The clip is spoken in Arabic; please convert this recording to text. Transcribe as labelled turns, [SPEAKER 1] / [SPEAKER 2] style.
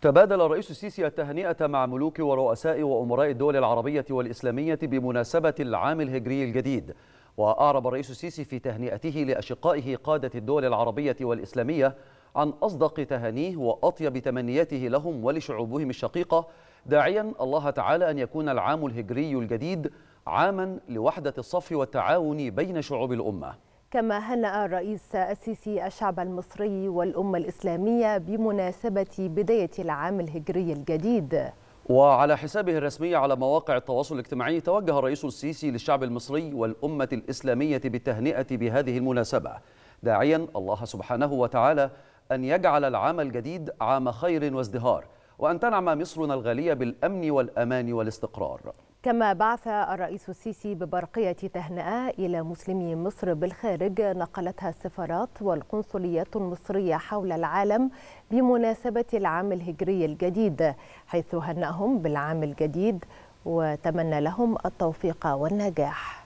[SPEAKER 1] تبادل الرئيس السيسي التهنئة مع ملوك ورؤساء وأمراء الدول العربية والإسلامية بمناسبة العام الهجري الجديد وأعرب الرئيس السيسي في تهنئته لأشقائه قادة الدول العربية والإسلامية عن أصدق تهانيه وأطيب تمنياته لهم ولشعوبهم الشقيقة داعيا الله تعالى أن يكون العام الهجري الجديد عاما لوحدة الصف والتعاون بين شعوب الأمة
[SPEAKER 2] كما هنأ الرئيس السيسي الشعب المصري والأمة الإسلامية بمناسبة بداية العام الهجري الجديد
[SPEAKER 1] وعلى حسابه الرسمي على مواقع التواصل الاجتماعي توجه الرئيس السيسي للشعب المصري والأمة الإسلامية بالتهنئة بهذه المناسبة داعيا الله سبحانه وتعالى أن يجعل العام الجديد عام خير وازدهار وأن تنعم مصرنا الغالية بالأمن والأمان والاستقرار
[SPEAKER 2] كما بعث الرئيس السيسي ببرقية تهنئة إلى مسلمي مصر بالخارج نقلتها السفارات والقنصليات المصرية حول العالم بمناسبة العام الهجري الجديد حيث هنأهم بالعام الجديد وتمنى لهم التوفيق والنجاح